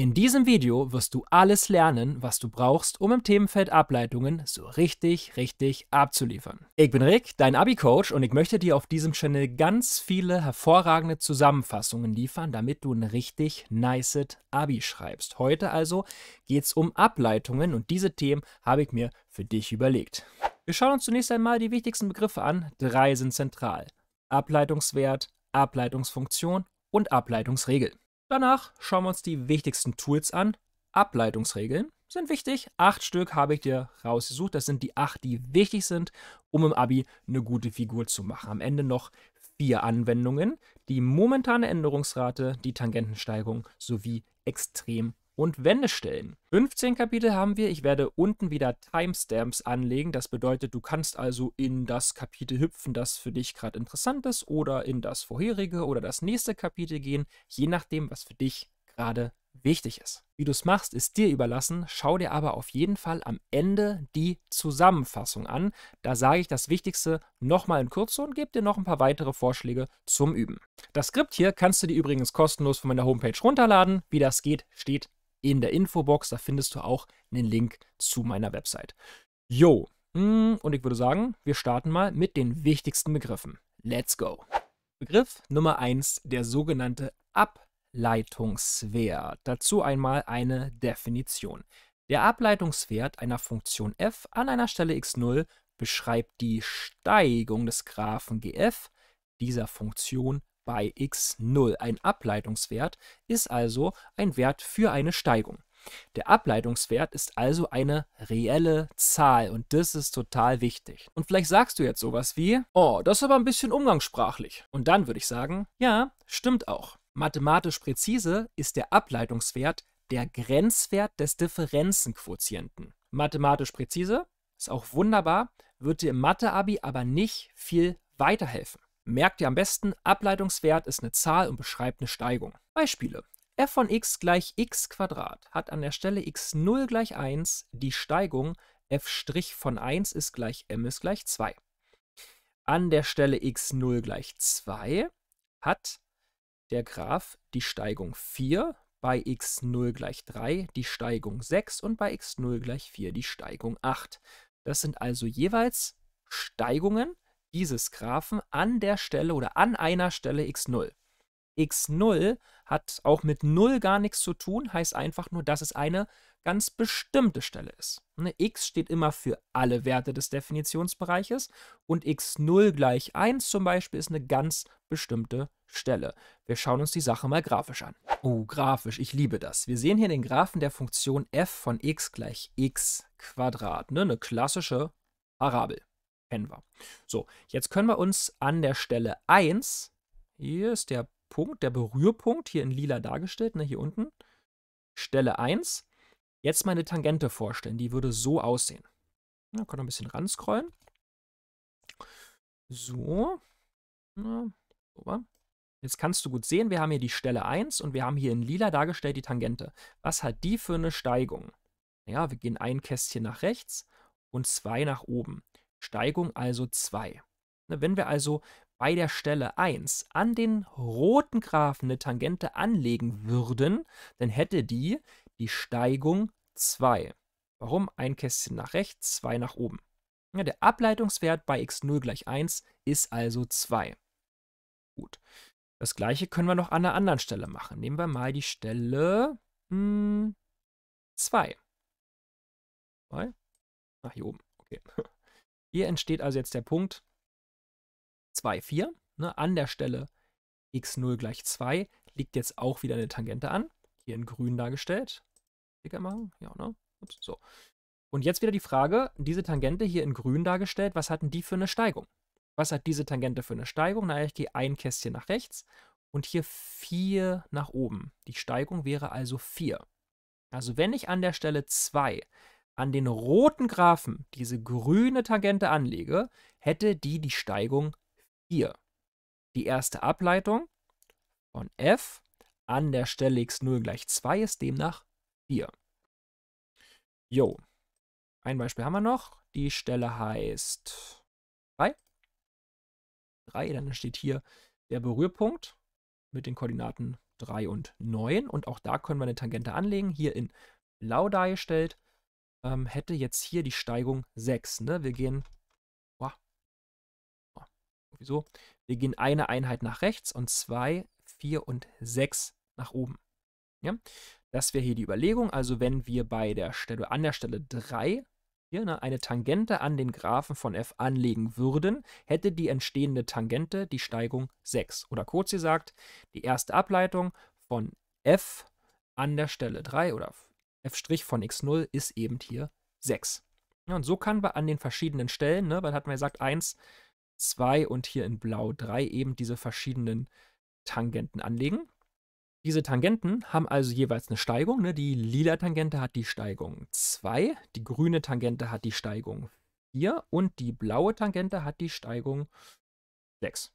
In diesem Video wirst du alles lernen, was du brauchst, um im Themenfeld Ableitungen so richtig, richtig abzuliefern. Ich bin Rick, dein Abi-Coach und ich möchte dir auf diesem Channel ganz viele hervorragende Zusammenfassungen liefern, damit du ein richtig nice Abi schreibst. Heute also geht es um Ableitungen und diese Themen habe ich mir für dich überlegt. Wir schauen uns zunächst einmal die wichtigsten Begriffe an. Drei sind zentral. Ableitungswert, Ableitungsfunktion und Ableitungsregel. Danach schauen wir uns die wichtigsten Tools an. Ableitungsregeln sind wichtig. Acht Stück habe ich dir rausgesucht. Das sind die acht, die wichtig sind, um im Abi eine gute Figur zu machen. Am Ende noch vier Anwendungen, die momentane Änderungsrate, die Tangentensteigung sowie extrem und Wendestellen. 15 Kapitel haben wir. Ich werde unten wieder Timestamps anlegen. Das bedeutet, du kannst also in das Kapitel hüpfen, das für dich gerade interessant ist, oder in das vorherige oder das nächste Kapitel gehen, je nachdem, was für dich gerade wichtig ist. Wie du es machst, ist dir überlassen. Schau dir aber auf jeden Fall am Ende die Zusammenfassung an. Da sage ich das Wichtigste nochmal in Kürze und gebe dir noch ein paar weitere Vorschläge zum Üben. Das Skript hier kannst du dir übrigens kostenlos von meiner Homepage runterladen. Wie das geht, steht in der Infobox. Da findest du auch einen Link zu meiner Website. Jo, hm, und ich würde sagen, wir starten mal mit den wichtigsten Begriffen. Let's go. Begriff Nummer 1, der sogenannte Ableitungswert. Dazu einmal eine Definition. Der Ableitungswert einer Funktion f an einer Stelle x0 beschreibt die Steigung des Graphen gf dieser Funktion bei x0. Ein Ableitungswert ist also ein Wert für eine Steigung. Der Ableitungswert ist also eine reelle Zahl und das ist total wichtig. Und vielleicht sagst du jetzt sowas wie, oh, das ist aber ein bisschen umgangssprachlich. Und dann würde ich sagen, ja, stimmt auch. Mathematisch präzise ist der Ableitungswert der Grenzwert des Differenzenquotienten. Mathematisch präzise ist auch wunderbar, wird dir im Mathe-Abi aber nicht viel weiterhelfen. Merkt ihr am besten, Ableitungswert ist eine Zahl und beschreibt eine Steigung. Beispiele. f von x gleich x hat an der Stelle x0 gleich 1 die Steigung f' von 1 ist gleich m ist gleich 2. An der Stelle x0 gleich 2 hat der Graph die Steigung 4, bei x0 gleich 3 die Steigung 6 und bei x0 gleich 4 die Steigung 8. Das sind also jeweils Steigungen dieses Graphen an der Stelle oder an einer Stelle x0. x0 hat auch mit 0 gar nichts zu tun, heißt einfach nur, dass es eine ganz bestimmte Stelle ist. Ne, x steht immer für alle Werte des Definitionsbereiches und x0 gleich 1 zum Beispiel ist eine ganz bestimmte Stelle. Wir schauen uns die Sache mal grafisch an. Oh, grafisch, ich liebe das. Wir sehen hier den Graphen der Funktion f von x gleich x Quadrat, ne? eine klassische Parabel wir. So, jetzt können wir uns an der Stelle 1, hier ist der Punkt, der Berührpunkt, hier in lila dargestellt, ne, hier unten, Stelle 1, jetzt meine Tangente vorstellen. Die würde so aussehen. kann können ein bisschen ranscrollen. So. Ja, so Jetzt kannst du gut sehen, wir haben hier die Stelle 1 und wir haben hier in lila dargestellt die Tangente. Was hat die für eine Steigung? Ja, wir gehen ein Kästchen nach rechts und zwei nach oben. Steigung also 2. Ne, wenn wir also bei der Stelle 1 an den roten Graphen eine Tangente anlegen würden, dann hätte die die Steigung 2. Warum? Ein Kästchen nach rechts, 2 nach oben. Ja, der Ableitungswert bei x0 gleich 1 ist also 2. Gut. Das gleiche können wir noch an einer anderen Stelle machen. Nehmen wir mal die Stelle 2. Hm, 2? Ach, hier oben. Okay. Hier entsteht also jetzt der Punkt 2, 4. Ne? An der Stelle x0 gleich 2 liegt jetzt auch wieder eine Tangente an. Hier in grün dargestellt. Dicker machen. Ja, ne? Ups, so. Und jetzt wieder die Frage, diese Tangente hier in grün dargestellt, was hatten die für eine Steigung? Was hat diese Tangente für eine Steigung? Naja, ich gehe ein Kästchen nach rechts und hier 4 nach oben. Die Steigung wäre also 4. Also wenn ich an der Stelle 2 an den roten Graphen diese grüne Tangente anlege, hätte die die Steigung 4. Die erste Ableitung von f an der Stelle x0 gleich 2 ist demnach 4. Jo, ein Beispiel haben wir noch. Die Stelle heißt 3. 3, dann steht hier der Berührpunkt mit den Koordinaten 3 und 9. Und auch da können wir eine Tangente anlegen, hier in blau dargestellt ähm, hätte jetzt hier die Steigung 6. Ne? Wir gehen. Boah, boah, wieso? Wir gehen eine Einheit nach rechts und 2, 4 und 6 nach oben. Ja? Das wäre hier die Überlegung. Also wenn wir bei der Stelle, an der Stelle 3 hier ne, eine Tangente an den Graphen von f anlegen würden, hätte die entstehende Tangente die Steigung 6. Oder kurz gesagt, die erste Ableitung von f an der Stelle 3 oder 4 f' von x0 ist eben hier 6. Ja, und so kann man an den verschiedenen Stellen, ne, weil hat man gesagt 1, 2 und hier in blau 3 eben diese verschiedenen Tangenten anlegen. Diese Tangenten haben also jeweils eine Steigung. Ne? Die lila Tangente hat die Steigung 2, die grüne Tangente hat die Steigung 4 und die blaue Tangente hat die Steigung 6.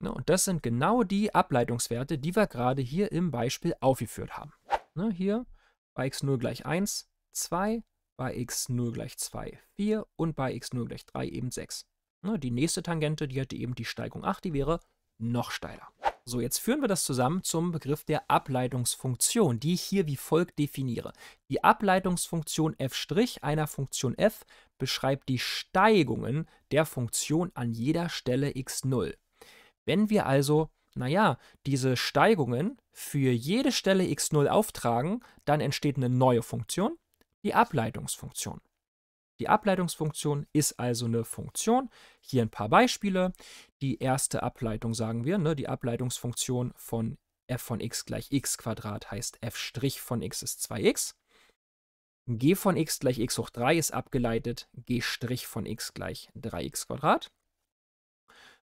Ne? Und das sind genau die Ableitungswerte, die wir gerade hier im Beispiel aufgeführt haben. Ne? Hier bei x0 gleich 1 2, bei x0 gleich 2 4 und bei x0 gleich 3 eben 6. Ne, die nächste Tangente, die hätte eben die Steigung 8, die wäre noch steiler. So, jetzt führen wir das zusammen zum Begriff der Ableitungsfunktion, die ich hier wie folgt definiere. Die Ableitungsfunktion f' einer Funktion f beschreibt die Steigungen der Funktion an jeder Stelle x0. Wenn wir also naja, diese Steigungen für jede Stelle x0 auftragen, dann entsteht eine neue Funktion, die Ableitungsfunktion. Die Ableitungsfunktion ist also eine Funktion. Hier ein paar Beispiele. Die erste Ableitung sagen wir, ne, die Ableitungsfunktion von f von x gleich x Quadrat heißt f' von x ist 2x. g von x gleich x hoch 3 ist abgeleitet g' von x gleich 3x Quadrat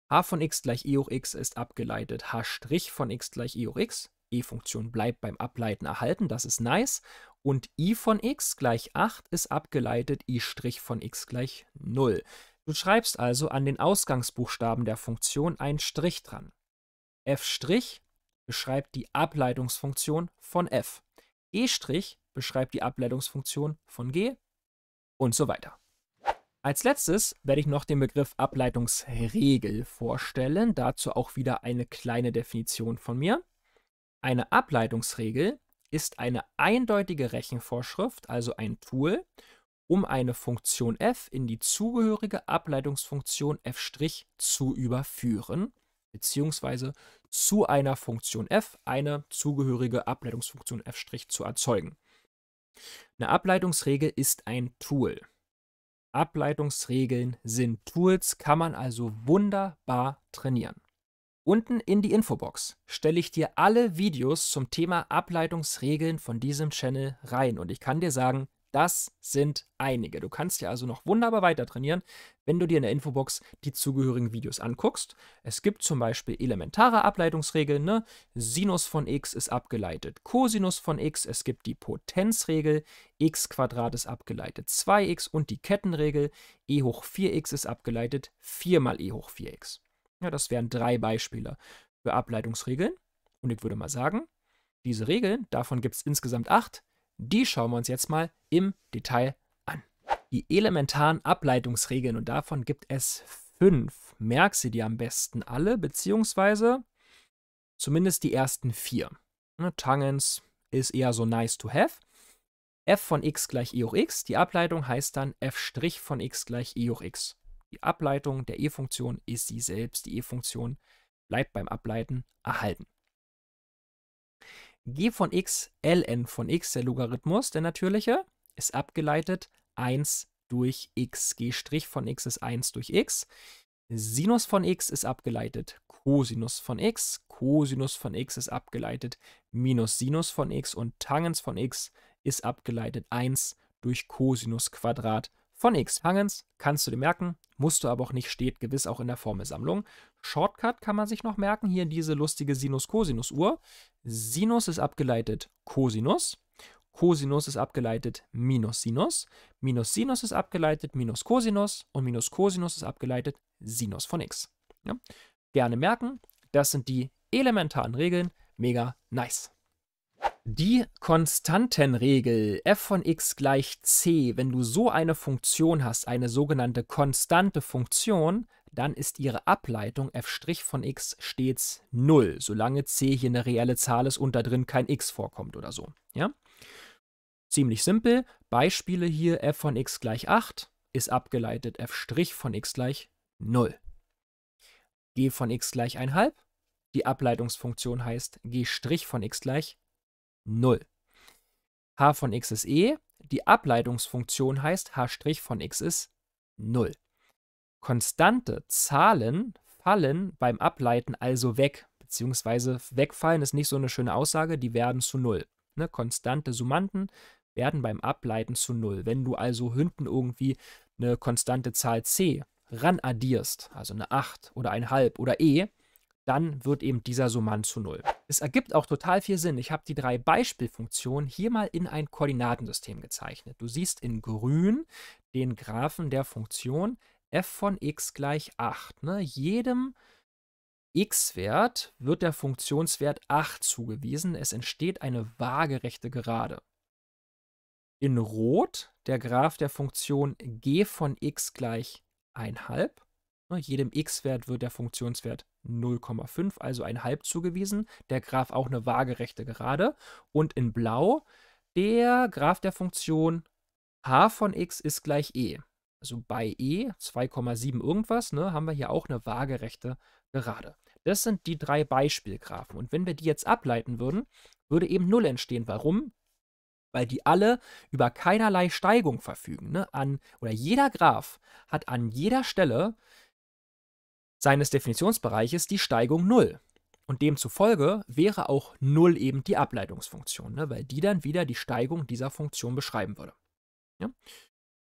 h von x gleich e hoch x ist abgeleitet, h' von x gleich e hoch x, e-Funktion bleibt beim Ableiten erhalten, das ist nice, und i von x gleich 8 ist abgeleitet, i' von x gleich 0. Du schreibst also an den Ausgangsbuchstaben der Funktion einen Strich dran. f' beschreibt die Ableitungsfunktion von f. g' e beschreibt die Ableitungsfunktion von g und so weiter. Als letztes werde ich noch den Begriff Ableitungsregel vorstellen, dazu auch wieder eine kleine Definition von mir. Eine Ableitungsregel ist eine eindeutige Rechenvorschrift, also ein Tool, um eine Funktion f in die zugehörige Ableitungsfunktion f' zu überführen, beziehungsweise zu einer Funktion f eine zugehörige Ableitungsfunktion f' zu erzeugen. Eine Ableitungsregel ist ein Tool. Ableitungsregeln sind Tools, kann man also wunderbar trainieren. Unten in die Infobox stelle ich dir alle Videos zum Thema Ableitungsregeln von diesem Channel rein und ich kann dir sagen, das sind einige. Du kannst ja also noch wunderbar weiter trainieren, wenn du dir in der Infobox die zugehörigen Videos anguckst. Es gibt zum Beispiel elementare Ableitungsregeln. Ne? Sinus von x ist abgeleitet Cosinus von x. Es gibt die Potenzregel. x Quadrat ist abgeleitet 2x und die Kettenregel. e hoch 4x ist abgeleitet 4 mal e hoch 4x. Ja, das wären drei Beispiele für Ableitungsregeln. Und ich würde mal sagen, diese Regeln, davon gibt es insgesamt acht, die schauen wir uns jetzt mal im Detail an. Die elementaren Ableitungsregeln und davon gibt es fünf. Merk sie dir am besten alle, beziehungsweise zumindest die ersten vier. Ne, Tangens ist eher so nice to have. f von x gleich e hoch x. Die Ableitung heißt dann f' von x gleich e hoch x. Die Ableitung der e-Funktion ist sie selbst. Die e-Funktion bleibt beim Ableiten erhalten g von x ln von x, der Logarithmus, der natürliche, ist abgeleitet 1 durch x. g' von x ist 1 durch x. Sinus von x ist abgeleitet Cosinus von x. Cosinus von x ist abgeleitet minus Sinus von x und Tangens von x ist abgeleitet 1 durch Cosinus Quadrat von x. Tangens kannst du dir merken, musst du aber auch nicht, steht gewiss auch in der Formelsammlung. Shortcut kann man sich noch merken, hier diese lustige Sinus-Cosinus-Uhr. Sinus ist abgeleitet Cosinus. Cosinus ist abgeleitet minus Sinus. Minus Sinus ist abgeleitet minus Cosinus. Und minus Cosinus ist abgeleitet Sinus von x. Ja? Gerne merken, das sind die elementaren Regeln. Mega nice. Die Konstantenregel f von x gleich c, wenn du so eine Funktion hast, eine sogenannte konstante Funktion, dann ist ihre Ableitung f' von x stets 0, solange c hier eine reelle Zahl ist und da drin kein x vorkommt oder so. Ja? Ziemlich simpel. Beispiele hier f von x gleich 8 ist abgeleitet f' von x gleich 0. g von x gleich 1,5. Die Ableitungsfunktion heißt g' von x gleich 0. h von x ist e. Die Ableitungsfunktion heißt h' von x ist 0. Konstante Zahlen fallen beim Ableiten also weg, beziehungsweise wegfallen ist nicht so eine schöne Aussage, die werden zu Null. Ne? Konstante Summanden werden beim Ableiten zu Null. Wenn du also hinten irgendwie eine konstante Zahl c ranaddierst, also eine 8 oder ein halb oder e, dann wird eben dieser Summand zu Null. Es ergibt auch total viel Sinn. Ich habe die drei Beispielfunktionen hier mal in ein Koordinatensystem gezeichnet. Du siehst in grün den Graphen der Funktion f von x gleich 8. Ne? Jedem x-Wert wird der Funktionswert 8 zugewiesen. Es entsteht eine waagerechte Gerade. In Rot der Graph der Funktion g von x gleich 1,5. Ne? Jedem x-Wert wird der Funktionswert 0,5, also 1,5 zugewiesen. Der Graph auch eine waagerechte Gerade. Und in Blau der Graph der Funktion h von x ist gleich e also bei E 2,7 irgendwas, ne, haben wir hier auch eine waagerechte Gerade. Das sind die drei Beispielgrafen. Und wenn wir die jetzt ableiten würden, würde eben 0 entstehen. Warum? Weil die alle über keinerlei Steigung verfügen. Ne? An, oder jeder Graph hat an jeder Stelle seines Definitionsbereiches die Steigung 0. Und demzufolge wäre auch 0 eben die Ableitungsfunktion, ne? weil die dann wieder die Steigung dieser Funktion beschreiben würde. Ja?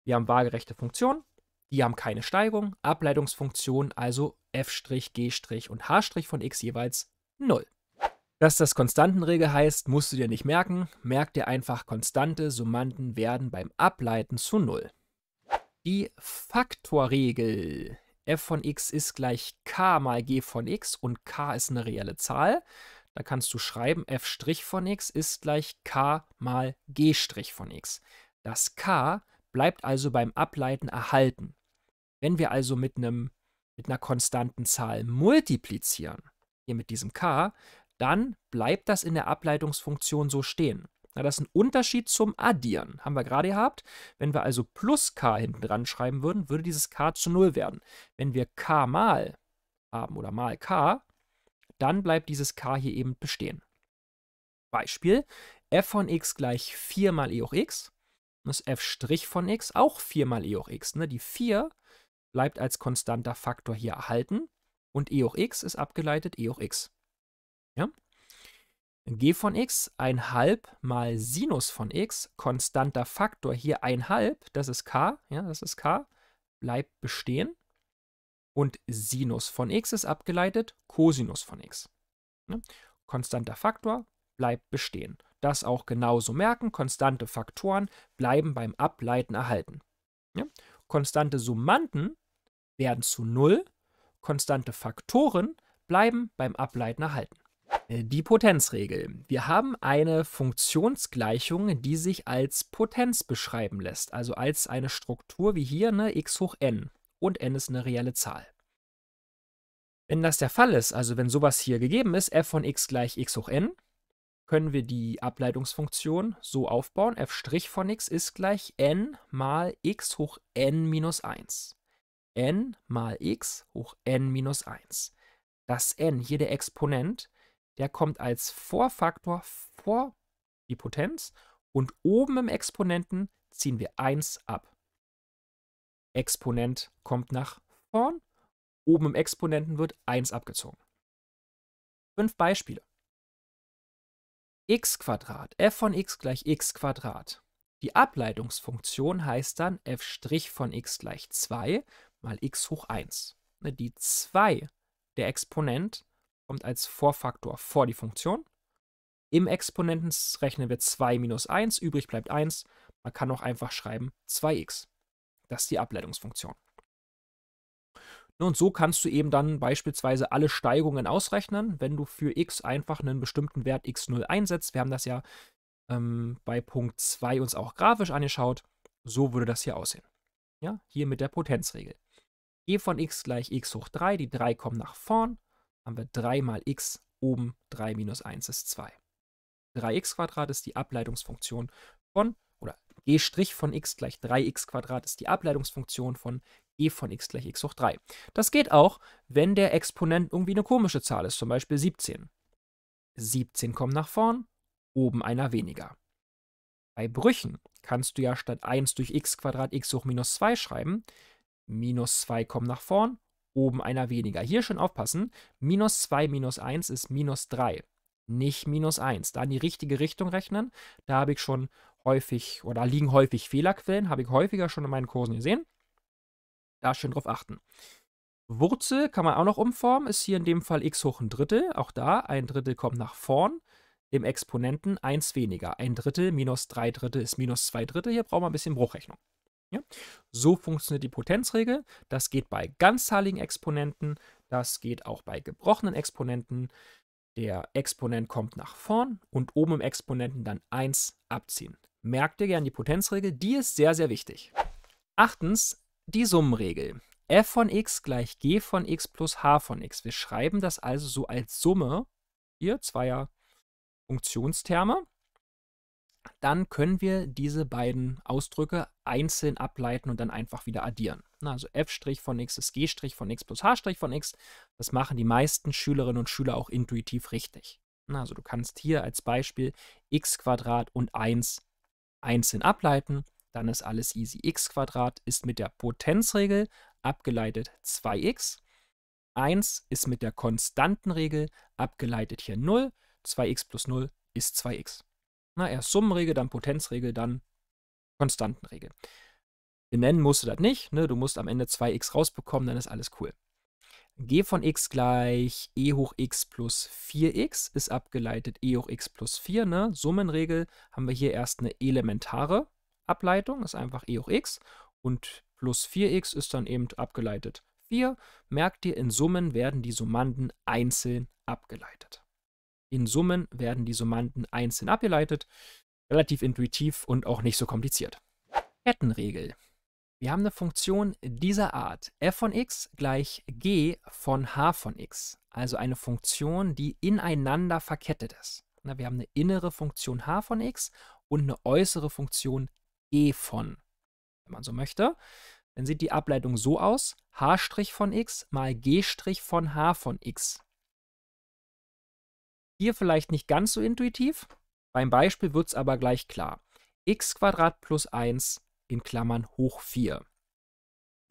Wir haben waagerechte Funktionen, die haben keine Steigung, Ableitungsfunktionen, also f', g' und h' von x jeweils 0. Dass das Konstantenregel heißt, musst du dir nicht merken, merk dir einfach, konstante Summanden werden beim Ableiten zu 0. Die Faktorregel f von x ist gleich k mal g von x und k ist eine reelle Zahl. Da kannst du schreiben, f' von x ist gleich k mal g' von x. Das k bleibt also beim Ableiten erhalten. Wenn wir also mit, einem, mit einer konstanten Zahl multiplizieren, hier mit diesem k, dann bleibt das in der Ableitungsfunktion so stehen. Na, das ist ein Unterschied zum Addieren, haben wir gerade gehabt. Wenn wir also plus k hinten dran schreiben würden, würde dieses k zu 0 werden. Wenn wir k mal haben oder mal k, dann bleibt dieses k hier eben bestehen. Beispiel, f von x gleich 4 mal e hoch x ist f' von x auch 4 mal e hoch x. Ne? Die 4 bleibt als konstanter Faktor hier erhalten und e hoch x ist abgeleitet e hoch x. Ja? g von x halb mal Sinus von x, konstanter Faktor hier halb, das ist k, ja, das ist k, bleibt bestehen. Und Sinus von x ist abgeleitet, Cosinus von x. Ne? Konstanter Faktor bleibt bestehen das auch genauso merken. Konstante Faktoren bleiben beim Ableiten erhalten. Ja? Konstante Summanden werden zu Null, konstante Faktoren bleiben beim Ableiten erhalten. Äh, die Potenzregel. Wir haben eine Funktionsgleichung, die sich als Potenz beschreiben lässt, also als eine Struktur wie hier, ne, x hoch n. Und n ist eine reelle Zahl. Wenn das der Fall ist, also wenn sowas hier gegeben ist, f von x gleich x hoch n, können wir die Ableitungsfunktion so aufbauen. f' von x ist gleich n mal x hoch n minus 1. n mal x hoch n minus 1. Das n, hier der Exponent, der kommt als Vorfaktor vor die Potenz und oben im Exponenten ziehen wir 1 ab. Exponent kommt nach vorn, oben im Exponenten wird 1 abgezogen. Fünf Beispiele x Quadrat, f von x gleich x Quadrat. Die Ableitungsfunktion heißt dann f' von x gleich 2 mal x hoch 1. Ne, die 2, der Exponent, kommt als Vorfaktor vor die Funktion. Im Exponenten rechnen wir 2 minus 1, übrig bleibt 1. Man kann auch einfach schreiben 2x. Das ist die Ableitungsfunktion. Ne, und so kannst du eben dann beispielsweise alle Steigungen ausrechnen, wenn du für x einfach einen bestimmten Wert x0 einsetzt. Wir haben das ja ähm, bei Punkt 2 uns auch grafisch angeschaut. So würde das hier aussehen. Ja, hier mit der Potenzregel. e von x gleich x hoch 3, die 3 kommen nach vorn, haben wir 3 mal x oben, 3 minus 1 ist 2. 3x ist die Ableitungsfunktion von, oder g' von x gleich 3x ist die Ableitungsfunktion von e von x gleich x hoch 3. Das geht auch, wenn der Exponent irgendwie eine komische Zahl ist, zum Beispiel 17. 17 kommt nach vorn, oben einer weniger. Bei Brüchen kannst du ja statt 1 durch x x hoch minus 2 schreiben. Minus 2 kommt nach vorn, oben einer weniger. Hier schon aufpassen, minus 2 minus 1 ist minus 3, nicht minus 1. Da in die richtige Richtung rechnen, da habe ich schon häufig oder liegen häufig Fehlerquellen, habe ich häufiger schon in meinen Kursen gesehen. Da schön drauf achten. Wurzel kann man auch noch umformen, ist hier in dem Fall x hoch ein Drittel. Auch da, ein Drittel kommt nach vorn. Im Exponenten eins weniger. Ein Drittel minus drei Drittel ist minus zwei Drittel. Hier brauchen wir ein bisschen Bruchrechnung. Ja? So funktioniert die Potenzregel. Das geht bei ganzzahligen Exponenten. Das geht auch bei gebrochenen Exponenten. Der Exponent kommt nach vorn und oben im Exponenten dann 1 abziehen. Merkt ihr gern die Potenzregel, die ist sehr, sehr wichtig. Achtens, die Summenregel. f von x gleich g von x plus h von x. Wir schreiben das also so als Summe hier zweier Funktionsterme. Dann können wir diese beiden Ausdrücke einzeln ableiten und dann einfach wieder addieren. Also f' von x ist g' von x plus h' von x. Das machen die meisten Schülerinnen und Schüler auch intuitiv richtig. Also du kannst hier als Beispiel x Quadrat und 1 einzeln ableiten dann ist alles easy. x ist mit der Potenzregel abgeleitet 2x. 1 ist mit der konstanten Regel abgeleitet hier 0. 2x plus 0 ist 2x. Na, erst Summenregel, dann Potenzregel, dann Konstantenregel. Benennen musst du das nicht. Ne? Du musst am Ende 2x rausbekommen, dann ist alles cool. g von x gleich e hoch x plus 4x ist abgeleitet e hoch x plus 4. Ne? Summenregel haben wir hier erst eine elementare Ableitung ist einfach e hoch x und plus 4x ist dann eben abgeleitet 4. Merkt ihr, in Summen werden die Summanden einzeln abgeleitet. In Summen werden die Summanden einzeln abgeleitet. Relativ intuitiv und auch nicht so kompliziert. Kettenregel. Wir haben eine Funktion dieser Art. f von x gleich g von h von x. Also eine Funktion, die ineinander verkettet ist. Wir haben eine innere Funktion h von x und eine äußere Funktion g von, wenn man so möchte, dann sieht die Ableitung so aus, h' von x mal g' von h von x. Hier vielleicht nicht ganz so intuitiv, beim Beispiel wird es aber gleich klar. x plus 1 in Klammern hoch 4.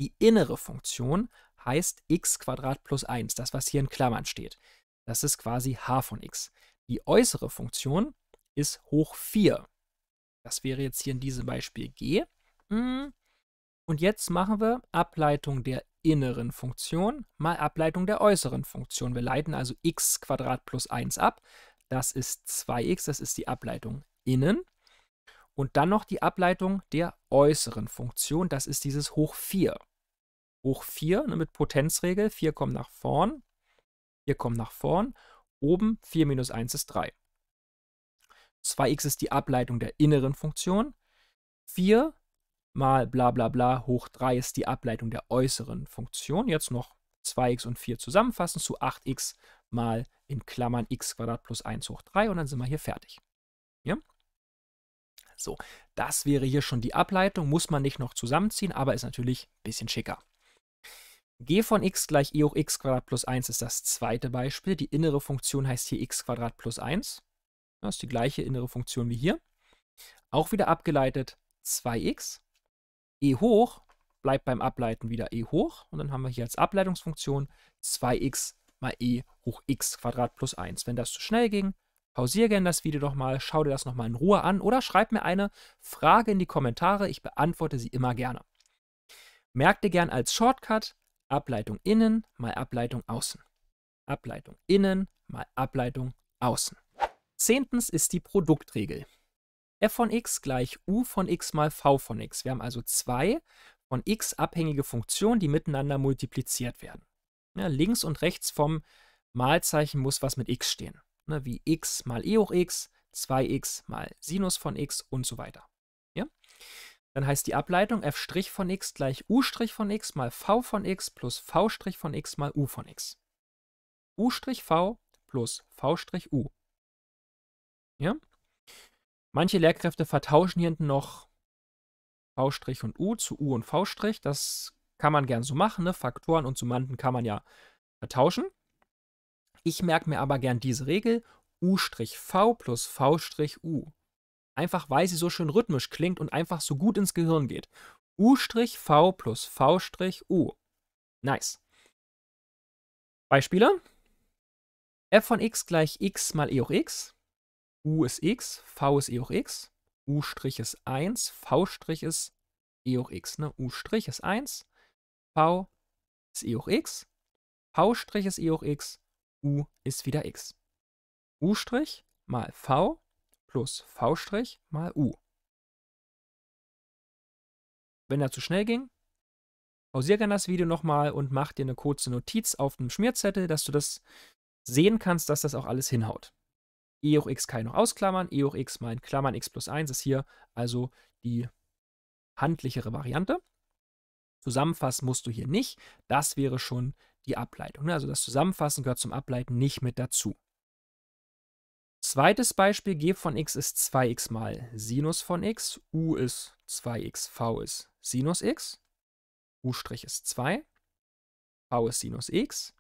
Die innere Funktion heißt x plus 1, das was hier in Klammern steht. Das ist quasi h von x. Die äußere Funktion ist hoch 4. Das wäre jetzt hier in diesem Beispiel g. Hm. Und jetzt machen wir Ableitung der inneren Funktion mal Ableitung der äußeren Funktion. Wir leiten also x plus 1 ab. Das ist 2x, das ist die Ableitung innen. Und dann noch die Ableitung der äußeren Funktion, das ist dieses hoch 4. Hoch 4 ne, mit Potenzregel, 4 kommt nach vorn, 4 kommt nach vorn, oben 4 minus 1 ist 3. 2x ist die Ableitung der inneren Funktion. 4 mal bla bla bla hoch 3 ist die Ableitung der äußeren Funktion. Jetzt noch 2x und 4 zusammenfassen zu 8x mal in Klammern x plus 1 hoch 3 und dann sind wir hier fertig. Ja? So, das wäre hier schon die Ableitung, muss man nicht noch zusammenziehen, aber ist natürlich ein bisschen schicker. g von x gleich e hoch x plus 1 ist das zweite Beispiel. Die innere Funktion heißt hier x plus 1. Das ist die gleiche innere Funktion wie hier. Auch wieder abgeleitet 2x. e hoch bleibt beim Ableiten wieder e hoch. Und dann haben wir hier als Ableitungsfunktion 2x mal e hoch x Quadrat plus 1. Wenn das zu schnell ging, pausiere gerne das Video nochmal, schau dir das nochmal in Ruhe an oder schreib mir eine Frage in die Kommentare. Ich beantworte sie immer gerne. Merk dir gern als Shortcut Ableitung innen mal Ableitung außen. Ableitung innen mal Ableitung außen. Zehntens ist die Produktregel. f von x gleich u von x mal v von x. Wir haben also zwei von x abhängige Funktionen, die miteinander multipliziert werden. Ja, links und rechts vom Malzeichen muss was mit x stehen. Ne, wie x mal e hoch x, 2x mal Sinus von x und so weiter. Ja? Dann heißt die Ableitung f' von x gleich u' von x mal v von x plus v' von x mal u von x. u' v plus v' u. Ja? Manche Lehrkräfte vertauschen hier hinten noch V' und U zu U und V'. Das kann man gern so machen. Ne? Faktoren und Summanden kann man ja vertauschen. Ich merke mir aber gern diese Regel U'V plus V'U. Einfach weil sie so schön rhythmisch klingt und einfach so gut ins Gehirn geht. U'V plus V'U. Nice. Beispiele. f von x gleich x mal e hoch x U ist x, V ist E hoch x, U' ist 1, V' ist E hoch x. Ne? U' ist 1, V ist E hoch x, V' ist E hoch x, U ist wieder x. U' mal V plus V' mal U. Wenn er zu schnell ging, pausier gerne das Video nochmal und mach dir eine kurze Notiz auf einem Schmierzettel, dass du das sehen kannst, dass das auch alles hinhaut e hoch x kann ich noch ausklammern. e hoch x mal in Klammern x plus 1 ist hier also die handlichere Variante. Zusammenfassen musst du hier nicht. Das wäre schon die Ableitung. Ne? Also das Zusammenfassen gehört zum Ableiten nicht mit dazu. Zweites Beispiel, g von x ist 2x mal Sinus von x, u ist 2x, v ist Sinus x, u' ist 2, v ist Sinus x,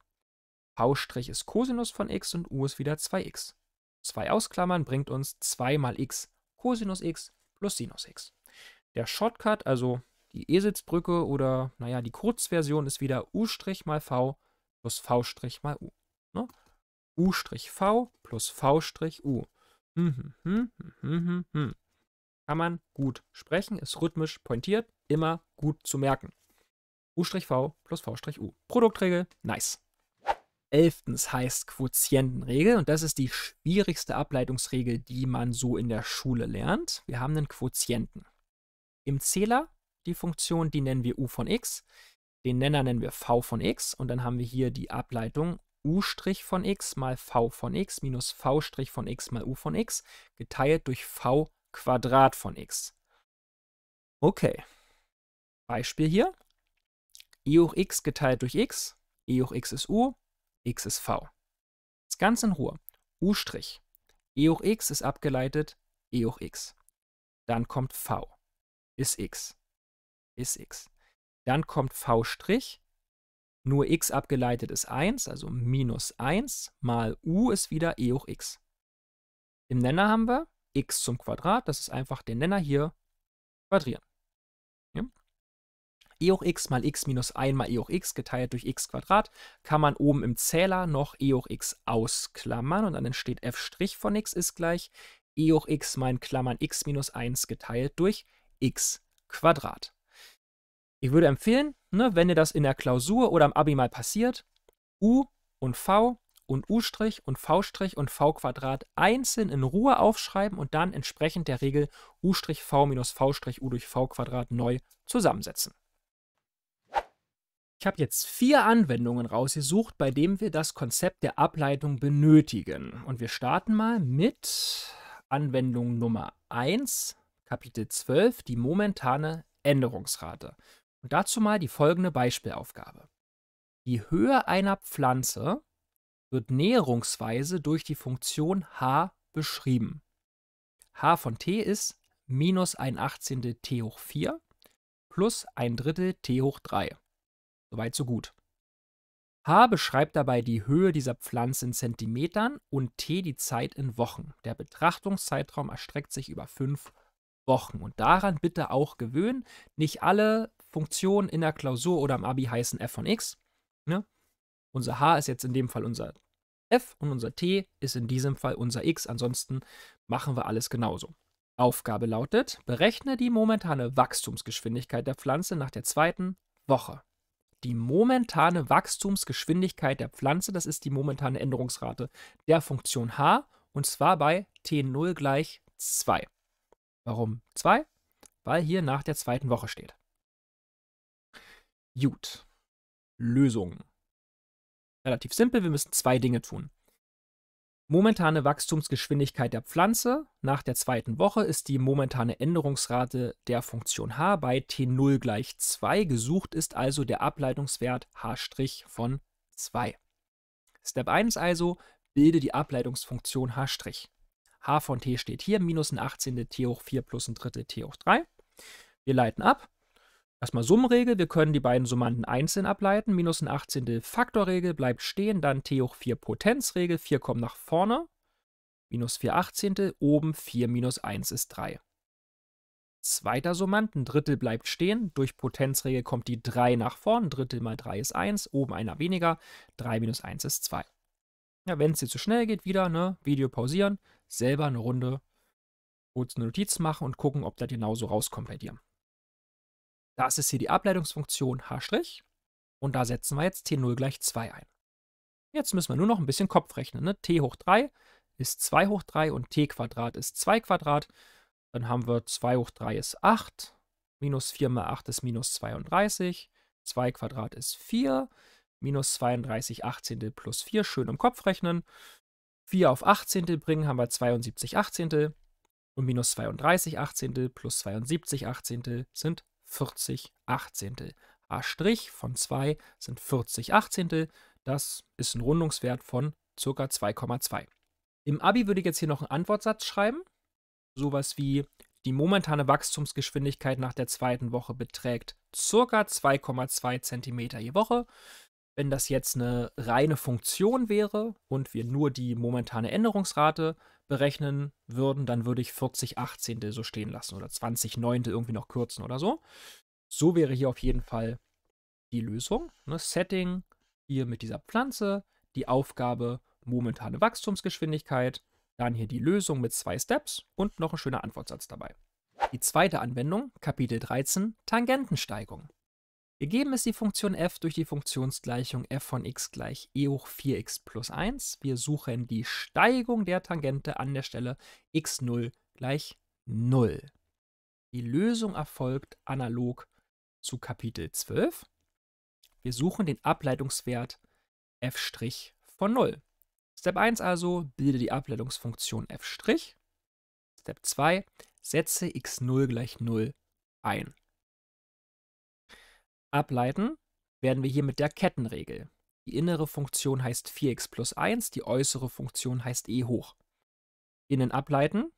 v' ist Cosinus von x und u ist wieder 2x. 2 ausklammern bringt uns 2 mal x Cosinus x plus Sinus x. Der Shortcut, also die Eselsbrücke oder naja, die Kurzversion ist wieder u' mal v plus v' mal u. Ne? u'v plus v'u. Hm hm hm, hm, hm, hm, Kann man gut sprechen, ist rhythmisch pointiert, immer gut zu merken. u'v plus v'u. Produktregel, nice elftens heißt Quotientenregel und das ist die schwierigste Ableitungsregel, die man so in der Schule lernt. Wir haben einen Quotienten. Im Zähler, die Funktion, die nennen wir u von x, den Nenner nennen wir v von x und dann haben wir hier die Ableitung u' von x mal v von x minus v' von x mal u von x geteilt durch v Quadrat von x. Okay, Beispiel hier, e hoch x geteilt durch x, e hoch x ist u, x ist v. Ist ganz in Ruhe. U'. E hoch x ist abgeleitet E hoch x. Dann kommt v. Ist x. Ist x. Dann kommt v'. Nur x abgeleitet ist 1, also minus 1 mal u ist wieder e hoch x. Im Nenner haben wir x zum Quadrat, das ist einfach den Nenner hier quadrieren. Ja? e hoch x mal x minus 1 mal e hoch x geteilt durch x Quadrat, kann man oben im Zähler noch e hoch x ausklammern und dann entsteht f' von x ist gleich e hoch x mal in Klammern x minus 1 geteilt durch x Quadrat. Ich würde empfehlen, ne, wenn dir das in der Klausur oder im Abi mal passiert, u und v und u' und v' und v Quadrat einzeln in Ruhe aufschreiben und dann entsprechend der Regel u' v minus v' u durch v Quadrat neu zusammensetzen. Ich habe jetzt vier Anwendungen rausgesucht, bei denen wir das Konzept der Ableitung benötigen. Und wir starten mal mit Anwendung Nummer 1, Kapitel 12, die momentane Änderungsrate. Und dazu mal die folgende Beispielaufgabe. Die Höhe einer Pflanze wird näherungsweise durch die Funktion h beschrieben. h von t ist minus ein Achtzehntel t hoch 4 plus ein Drittel t hoch 3. Soweit so gut. H beschreibt dabei die Höhe dieser Pflanze in Zentimetern und T die Zeit in Wochen. Der Betrachtungszeitraum erstreckt sich über fünf Wochen. Und daran bitte auch gewöhnen. Nicht alle Funktionen in der Klausur oder im Abi heißen f von x. Ne? Unser h ist jetzt in dem Fall unser f und unser t ist in diesem Fall unser x. Ansonsten machen wir alles genauso. Aufgabe lautet, berechne die momentane Wachstumsgeschwindigkeit der Pflanze nach der zweiten Woche die momentane Wachstumsgeschwindigkeit der Pflanze, das ist die momentane Änderungsrate der Funktion h, und zwar bei t0 gleich 2. Warum 2? Weil hier nach der zweiten Woche steht. Gut. Lösung. Relativ simpel, wir müssen zwei Dinge tun. Momentane Wachstumsgeschwindigkeit der Pflanze nach der zweiten Woche ist die momentane Änderungsrate der Funktion h bei t0 gleich 2. Gesucht ist also der Ableitungswert h' von 2. Step 1 also, bilde die Ableitungsfunktion h'. h von t steht hier, minus ein 18. t hoch 4 plus ein Drittel t hoch 3. Wir leiten ab erstmal Summenregel. Wir können die beiden Summanden einzeln ableiten. Minus ein 18. Faktorregel bleibt stehen. Dann T hoch 4 Potenzregel. 4 kommt nach vorne. Minus 4 18. Oben 4 minus 1 ist 3. Zweiter Summand, ein Drittel bleibt stehen. Durch Potenzregel kommt die 3 nach vorn. Drittel mal 3 ist 1. Oben einer weniger. 3 minus 1 ist 2. Ja, wenn es dir zu schnell geht, wieder, ne, Video pausieren, selber eine Runde kurz eine Notiz machen und gucken, ob das genauso rauskommt bei dir. Das ist hier die Ableitungsfunktion h'. Und da setzen wir jetzt t0 gleich 2 ein. Jetzt müssen wir nur noch ein bisschen Kopf rechnen. Ne? t hoch 3 ist 2 hoch 3 und t Quadrat ist 2 Quadrat. Dann haben wir 2 hoch 3 ist 8, minus 4 mal 8 ist minus 32, 2 Quadrat ist 4, minus 32 18 plus 4, schön im Kopf rechnen. 4 auf 18 bringen, haben wir 72 18. Und minus 32 18 plus 72 18 sind 40 Achtzehntel. A' von 2 sind 40 Achtzehntel. Das ist ein Rundungswert von ca. 2,2. Im Abi würde ich jetzt hier noch einen Antwortsatz schreiben. Sowas wie die momentane Wachstumsgeschwindigkeit nach der zweiten Woche beträgt ca. 2,2 cm je Woche. Wenn das jetzt eine reine Funktion wäre und wir nur die momentane Änderungsrate berechnen würden, dann würde ich 40 18. so stehen lassen oder 20 9. irgendwie noch kürzen oder so. So wäre hier auf jeden Fall die Lösung. Ne? Setting hier mit dieser Pflanze, die Aufgabe momentane Wachstumsgeschwindigkeit, dann hier die Lösung mit zwei Steps und noch ein schöner Antwortsatz dabei. Die zweite Anwendung, Kapitel 13, Tangentensteigung. Gegeben ist die Funktion f durch die Funktionsgleichung f von x gleich e hoch 4x plus 1. Wir suchen die Steigung der Tangente an der Stelle x0 gleich 0. Die Lösung erfolgt analog zu Kapitel 12. Wir suchen den Ableitungswert f' von 0. Step 1 also, bilde die Ableitungsfunktion f'. Step 2, setze x0 gleich 0 ein. Ableiten werden wir hier mit der Kettenregel. Die innere Funktion heißt 4x plus 1, die äußere Funktion heißt e hoch. Innen ableiten,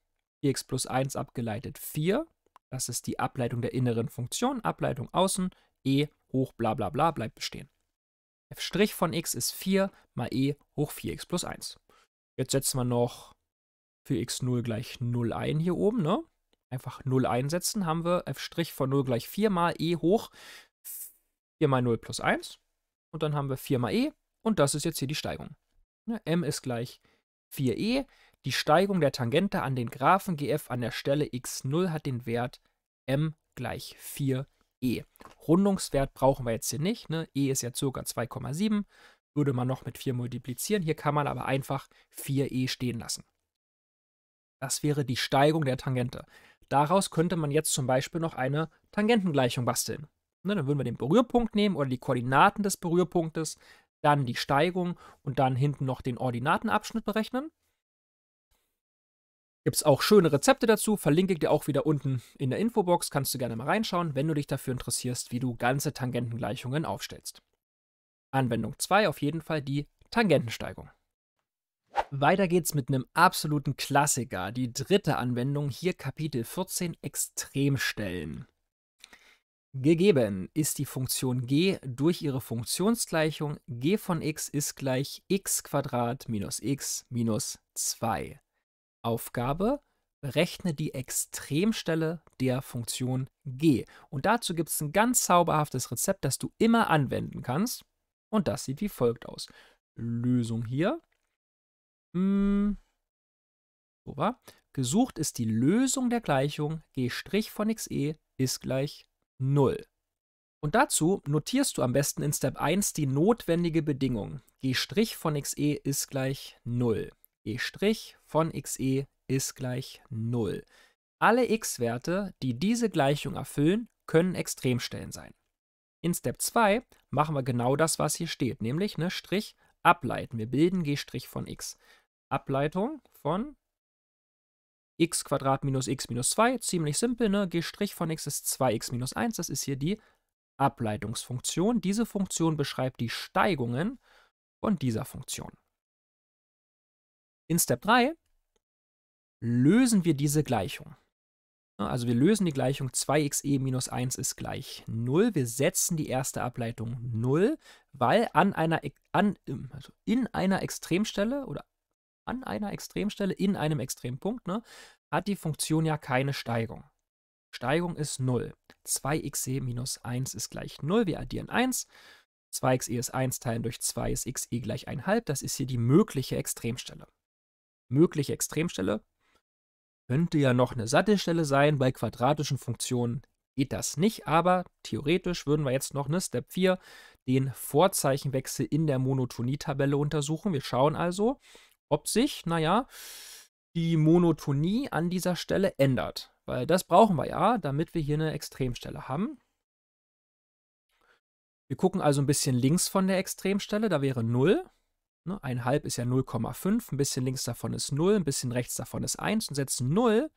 4x plus 1 abgeleitet 4, das ist die Ableitung der inneren Funktion, Ableitung außen, e hoch bla bla bla bleibt bestehen. f' von x ist 4 mal e hoch 4x plus 1. Jetzt setzen wir noch für x0 gleich 0 ein hier oben, ne? Einfach 0 einsetzen, haben wir f' von 0 gleich 4 mal e hoch 4 mal 0 plus 1 und dann haben wir 4 mal e und das ist jetzt hier die Steigung. Ne, m ist gleich 4e. Die Steigung der Tangente an den Graphen gf an der Stelle x0 hat den Wert m gleich 4e. Rundungswert brauchen wir jetzt hier nicht. Ne? e ist ja ca. 2,7. Würde man noch mit 4 multiplizieren. Hier kann man aber einfach 4e stehen lassen. Das wäre die Steigung der Tangente. Daraus könnte man jetzt zum Beispiel noch eine Tangentengleichung basteln. Ne, dann würden wir den Berührpunkt nehmen oder die Koordinaten des Berührpunktes, dann die Steigung und dann hinten noch den Ordinatenabschnitt berechnen. Gibt es auch schöne Rezepte dazu, verlinke ich dir auch wieder unten in der Infobox, kannst du gerne mal reinschauen, wenn du dich dafür interessierst, wie du ganze Tangentengleichungen aufstellst. Anwendung 2 auf jeden Fall die Tangentensteigung. Weiter geht's mit einem absoluten Klassiker, die dritte Anwendung, hier Kapitel 14 Extremstellen. Gegeben ist die Funktion g durch ihre Funktionsgleichung g von x ist gleich x minus x minus 2. Aufgabe, berechne die Extremstelle der Funktion g. Und dazu gibt es ein ganz zauberhaftes Rezept, das du immer anwenden kannst. Und das sieht wie folgt aus. Lösung hier. Hm. So war. Gesucht ist die Lösung der Gleichung g' von xe ist gleich 0. Und dazu notierst du am besten in Step 1 die notwendige Bedingung. g' von xe ist gleich 0. g' von xe ist gleich 0. Alle x-Werte, die diese Gleichung erfüllen, können Extremstellen sein. In Step 2 machen wir genau das, was hier steht, nämlich ne, Strich ableiten. Wir bilden g' von x. Ableitung von x minus x minus 2, ziemlich simpel, ne? g' von x ist 2x minus 1, das ist hier die Ableitungsfunktion. Diese Funktion beschreibt die Steigungen von dieser Funktion. In Step 3 lösen wir diese Gleichung. Also wir lösen die Gleichung 2xe minus 1 ist gleich 0. Wir setzen die erste Ableitung 0, weil an einer, an, also in einer Extremstelle oder an einer Extremstelle, in einem Extrempunkt, ne, hat die Funktion ja keine Steigung. Steigung ist 0. 2xe minus 1 ist gleich 0. Wir addieren 1. 2xe ist 1 teilen durch 2 ist xe gleich 1,5. Das ist hier die mögliche Extremstelle. Mögliche Extremstelle könnte ja noch eine Sattelstelle sein. Bei quadratischen Funktionen geht das nicht, aber theoretisch würden wir jetzt noch eine Step 4, den Vorzeichenwechsel in der Monotonie-Tabelle untersuchen. Wir schauen also, ob sich, naja, die Monotonie an dieser Stelle ändert. Weil das brauchen wir ja, damit wir hier eine Extremstelle haben. Wir gucken also ein bisschen links von der Extremstelle, da wäre 0. Ne, ein halb ist ja 0,5, ein bisschen links davon ist 0, ein bisschen rechts davon ist 1 und setzen 0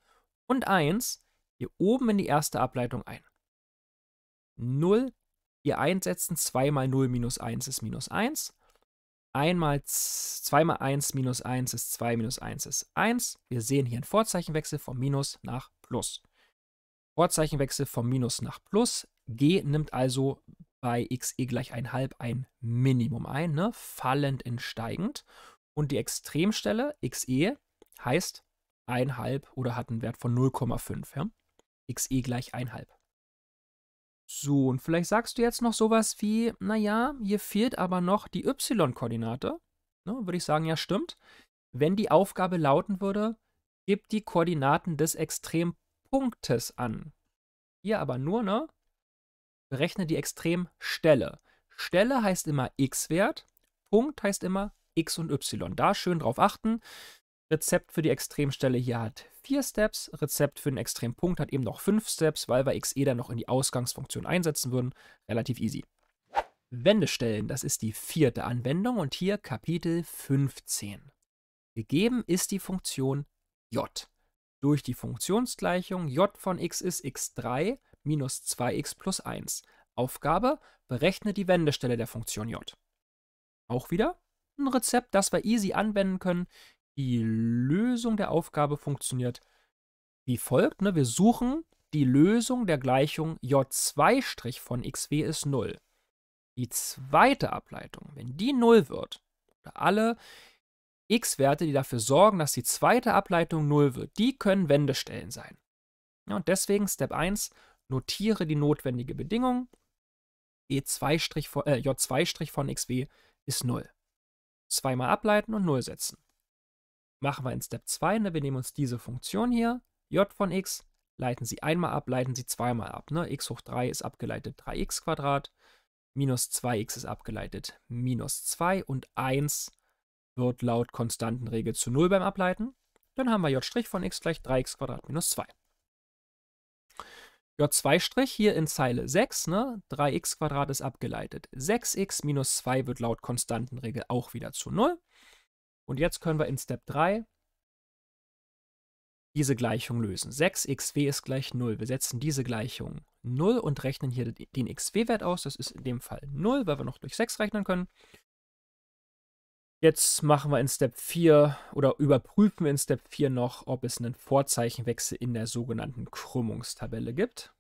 und 1 hier oben in die erste Ableitung ein. 0 hier einsetzen, 2 mal 0 minus 1 ist minus 1 einmal 2 mal 1 minus 1 ist 2 minus 1 ist 1. Wir sehen hier einen Vorzeichenwechsel vom Minus nach Plus. Vorzeichenwechsel vom Minus nach Plus. G nimmt also bei xe gleich 1 halb ein Minimum ein, ne? fallend in steigend. Und die Extremstelle xe heißt 1 halb oder hat einen Wert von 0,5. Ja? xe gleich 1 halb. So, und vielleicht sagst du jetzt noch sowas wie, naja, hier fehlt aber noch die y-Koordinate. Ne, würde ich sagen, ja stimmt. Wenn die Aufgabe lauten würde, gib die Koordinaten des Extrempunktes an. Hier aber nur, ne? Berechne die Extremstelle. Stelle heißt immer x-Wert, Punkt heißt immer x und y. Da schön drauf achten. Rezept für die Extremstelle hier hat vier Steps. Rezept für den Extrempunkt hat eben noch fünf Steps, weil wir XE dann noch in die Ausgangsfunktion einsetzen würden. Relativ easy. Wendestellen, das ist die vierte Anwendung und hier Kapitel 15. Gegeben ist die Funktion j. Durch die Funktionsgleichung j von x ist x3 minus 2x plus 1. Aufgabe, berechne die Wendestelle der Funktion j. Auch wieder ein Rezept, das wir easy anwenden können die Lösung der Aufgabe funktioniert wie folgt. Ne? Wir suchen die Lösung der Gleichung J2' von xw ist 0. Die zweite Ableitung, wenn die 0 wird, oder alle x-Werte, die dafür sorgen, dass die zweite Ableitung 0 wird, die können Wendestellen sein. Ja, und deswegen Step 1, notiere die notwendige Bedingung. E2 von, äh, J2' von xw ist 0. Zweimal ableiten und 0 setzen machen wir in Step 2, ne, wir nehmen uns diese Funktion hier, j von x, leiten sie einmal ab, leiten sie zweimal ab. Ne? x hoch 3 ist abgeleitet 3x Quadrat, minus 2x ist abgeleitet minus 2 und 1 wird laut Konstantenregel zu 0 beim Ableiten. Dann haben wir j' von x gleich 3x Quadrat minus 2. J2' hier in Zeile 6, ne? 3x Quadrat ist abgeleitet. 6x minus 2 wird laut Konstantenregel auch wieder zu 0. Und jetzt können wir in Step 3 diese Gleichung lösen. 6xw ist gleich 0. Wir setzen diese Gleichung 0 und rechnen hier den xw-Wert aus. Das ist in dem Fall 0, weil wir noch durch 6 rechnen können. Jetzt machen wir in Step 4 oder überprüfen wir in Step 4 noch, ob es einen Vorzeichenwechsel in der sogenannten Krümmungstabelle gibt.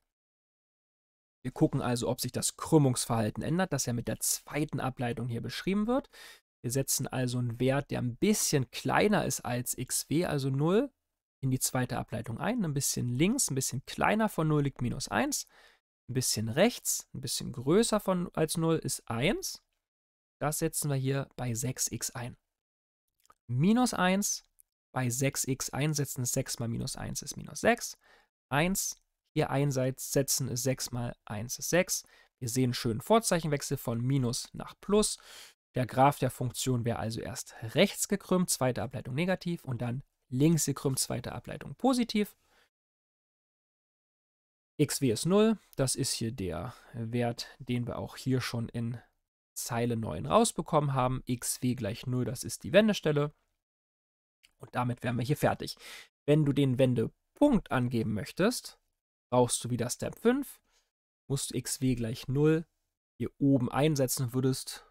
Wir gucken also, ob sich das Krümmungsverhalten ändert, das ja mit der zweiten Ableitung hier beschrieben wird. Wir setzen also einen Wert, der ein bisschen kleiner ist als xw, also 0, in die zweite Ableitung ein. Ein bisschen links, ein bisschen kleiner von 0 liegt minus 1. Ein bisschen rechts, ein bisschen größer von, als 0 ist 1. Das setzen wir hier bei 6x ein. Minus 1 bei 6x einsetzen ist 6 mal minus 1 ist minus 6. 1 hier einsetzen ist 6 mal 1 ist 6. Wir sehen einen schönen Vorzeichenwechsel von minus nach plus. Der Graph der Funktion wäre also erst rechts gekrümmt, zweite Ableitung negativ und dann links gekrümmt, zweite Ableitung positiv. xw ist 0, das ist hier der Wert, den wir auch hier schon in Zeile 9 rausbekommen haben. xw gleich 0, das ist die Wendestelle. Und damit wären wir hier fertig. Wenn du den Wendepunkt angeben möchtest, brauchst du wieder Step 5, musst du xw gleich 0 hier oben einsetzen würdest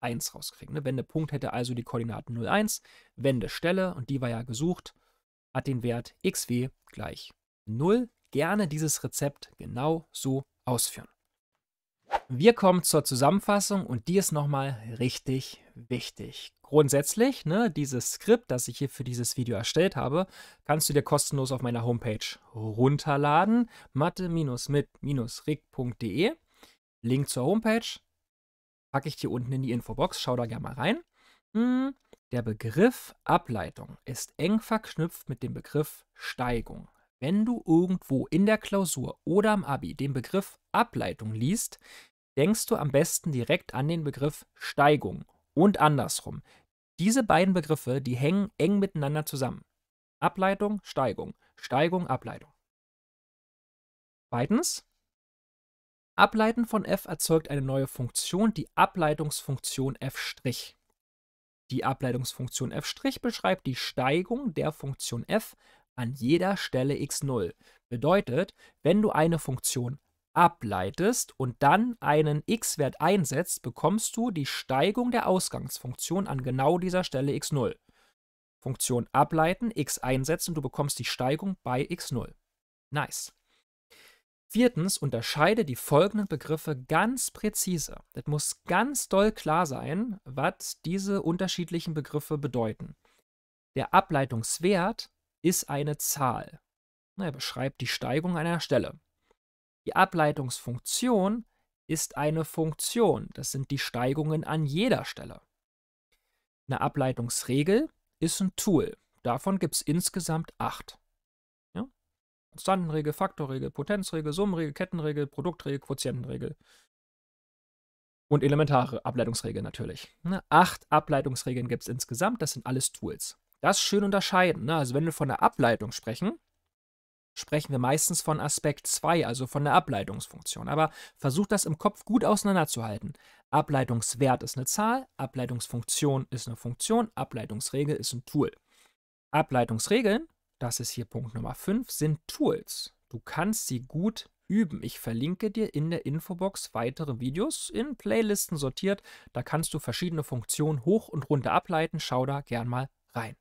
1 rauskriegen. Ne? Wendepunkt hätte also die Koordinaten 01, Wendestelle, und die war ja gesucht, hat den Wert xw gleich 0. Gerne dieses Rezept genau so ausführen. Wir kommen zur Zusammenfassung und die ist nochmal richtig wichtig. Grundsätzlich, ne, dieses Skript, das ich hier für dieses Video erstellt habe, kannst du dir kostenlos auf meiner Homepage runterladen. mathe mit rigde Link zur Homepage, packe ich dir unten in die Infobox, schau da gerne mal rein. Hm, der Begriff Ableitung ist eng verknüpft mit dem Begriff Steigung. Wenn du irgendwo in der Klausur oder am Abi den Begriff Ableitung liest, denkst du am besten direkt an den Begriff Steigung und andersrum. Diese beiden Begriffe, die hängen eng miteinander zusammen. Ableitung, Steigung, Steigung, Ableitung. Zweitens, Ableiten von f erzeugt eine neue Funktion, die Ableitungsfunktion f'. Die Ableitungsfunktion f' beschreibt die Steigung der Funktion f an jeder Stelle x0. Bedeutet, wenn du eine Funktion ableitest und dann einen x-Wert einsetzt, bekommst du die Steigung der Ausgangsfunktion an genau dieser Stelle x0. Funktion ableiten, x einsetzen, du bekommst die Steigung bei x0. Nice. Viertens, unterscheide die folgenden Begriffe ganz präzise. Das muss ganz doll klar sein, was diese unterschiedlichen Begriffe bedeuten. Der Ableitungswert ist eine Zahl. Er beschreibt die Steigung einer Stelle. Die Ableitungsfunktion ist eine Funktion. Das sind die Steigungen an jeder Stelle. Eine Ableitungsregel ist ein Tool. Davon gibt es insgesamt acht. Konstantenregel, Faktorregel, Potenzregel, Summenregel, Kettenregel, Produktregel, Quotientenregel. Und elementare Ableitungsregeln natürlich. Ne? Acht Ableitungsregeln gibt es insgesamt, das sind alles Tools. Das schön unterscheiden. Ne? Also wenn wir von der Ableitung sprechen, sprechen wir meistens von Aspekt 2, also von der Ableitungsfunktion. Aber versucht das im Kopf gut auseinanderzuhalten. Ableitungswert ist eine Zahl, Ableitungsfunktion ist eine Funktion, Ableitungsregel ist ein Tool. Ableitungsregeln das ist hier Punkt Nummer 5, sind Tools. Du kannst sie gut üben. Ich verlinke dir in der Infobox weitere Videos in Playlisten sortiert. Da kannst du verschiedene Funktionen hoch und runter ableiten. Schau da gern mal rein.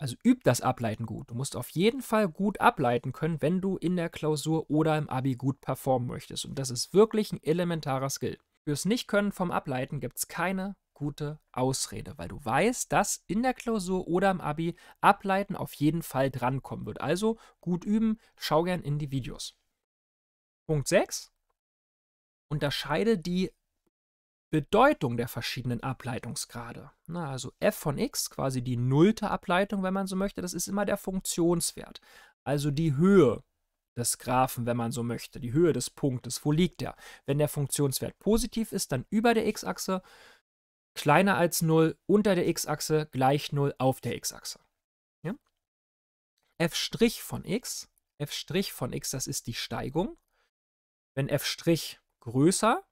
Also üb das Ableiten gut. Du musst auf jeden Fall gut ableiten können, wenn du in der Klausur oder im Abi gut performen möchtest. Und das ist wirklich ein elementarer Skill. Fürs Nicht-Können vom Ableiten gibt es keine gute Ausrede, weil du weißt, dass in der Klausur oder im Abi Ableiten auf jeden Fall drankommen wird. Also gut üben, schau gern in die Videos. Punkt 6. Unterscheide die Bedeutung der verschiedenen Ableitungsgrade. Na, also f von x, quasi die nullte Ableitung, wenn man so möchte, das ist immer der Funktionswert. Also die Höhe des Graphen, wenn man so möchte, die Höhe des Punktes, wo liegt der? Wenn der Funktionswert positiv ist, dann über der x-Achse, kleiner als 0 unter der x-Achse gleich 0 auf der x-Achse. Ja? f' von x, f' von x, das ist die Steigung. Wenn f' größer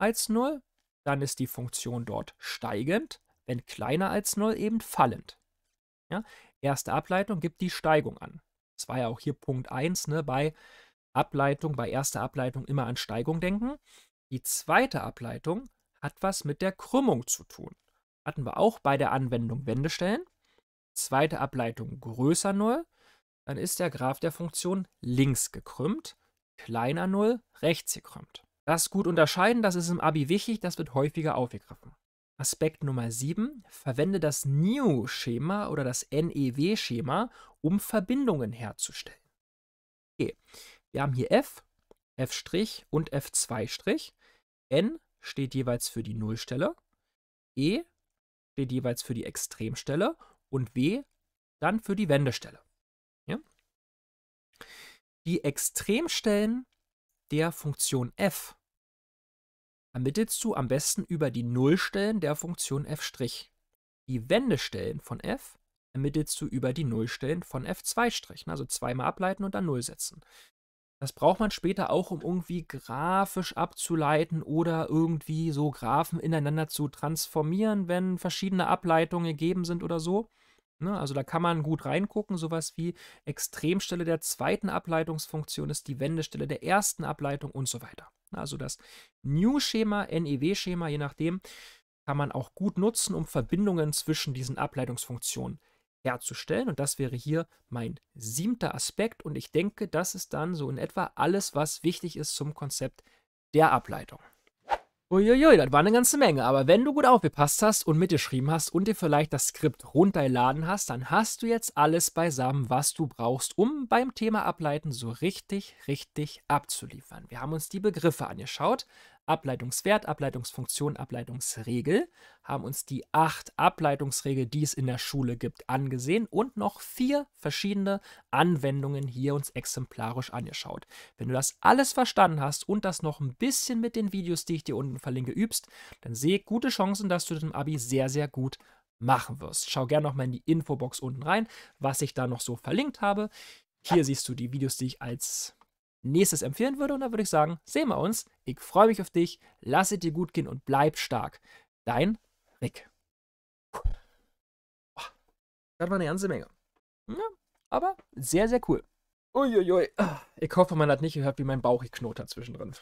als 0, dann ist die Funktion dort steigend, wenn kleiner als 0 eben fallend. Ja? Erste Ableitung gibt die Steigung an. Das war ja auch hier Punkt 1 ne, bei Ableitung, bei erster Ableitung immer an Steigung denken. Die zweite Ableitung hat was mit der Krümmung zu tun. Hatten wir auch bei der Anwendung Wendestellen. Zweite Ableitung größer 0, dann ist der Graph der Funktion links gekrümmt, kleiner 0 rechts gekrümmt. Das gut unterscheiden, das ist im Abi wichtig, das wird häufiger aufgegriffen. Aspekt Nummer 7. Verwende das NEW-Schema oder das NEW-Schema, um Verbindungen herzustellen. Okay. Wir haben hier f, f' und f2', n steht jeweils für die Nullstelle, E steht jeweils für die Extremstelle und W dann für die Wendestelle. Ja? Die Extremstellen der Funktion f ermittelst du am besten über die Nullstellen der Funktion f'. Die Wendestellen von f ermittelst du über die Nullstellen von f2', ne, also zweimal ableiten und dann Null setzen. Das braucht man später auch, um irgendwie grafisch abzuleiten oder irgendwie so Graphen ineinander zu transformieren, wenn verschiedene Ableitungen gegeben sind oder so. Ne? Also da kann man gut reingucken. Sowas wie Extremstelle der zweiten Ableitungsfunktion ist die Wendestelle der ersten Ableitung und so weiter. Also das New-Schema, NEW-Schema, je nachdem, kann man auch gut nutzen, um Verbindungen zwischen diesen Ableitungsfunktionen zu herzustellen. Und das wäre hier mein siebter Aspekt. Und ich denke, das ist dann so in etwa alles, was wichtig ist zum Konzept der Ableitung. Uiuiui, das war eine ganze Menge. Aber wenn du gut aufgepasst hast und mitgeschrieben hast und dir vielleicht das Skript runtergeladen hast, dann hast du jetzt alles beisammen, was du brauchst, um beim Thema Ableiten so richtig, richtig abzuliefern. Wir haben uns die Begriffe angeschaut, Ableitungswert, Ableitungsfunktion, Ableitungsregel, haben uns die acht Ableitungsregeln, die es in der Schule gibt, angesehen und noch vier verschiedene Anwendungen hier uns exemplarisch angeschaut. Wenn du das alles verstanden hast und das noch ein bisschen mit den Videos, die ich dir unten verlinke, übst, dann sehe gute Chancen, dass du dem Abi sehr, sehr gut machen wirst. Schau gerne nochmal in die Infobox unten rein, was ich da noch so verlinkt habe. Hier siehst du die Videos, die ich als nächstes empfehlen würde. Und dann würde ich sagen, sehen wir uns. Ich freue mich auf dich. Lass es dir gut gehen und bleib stark. Dein Rick. Das war eine ganze Menge. Ja, aber sehr, sehr cool. Uiuiui. Ich hoffe, man hat nicht gehört, wie mein Bauch geknurrt hat zwischendrin.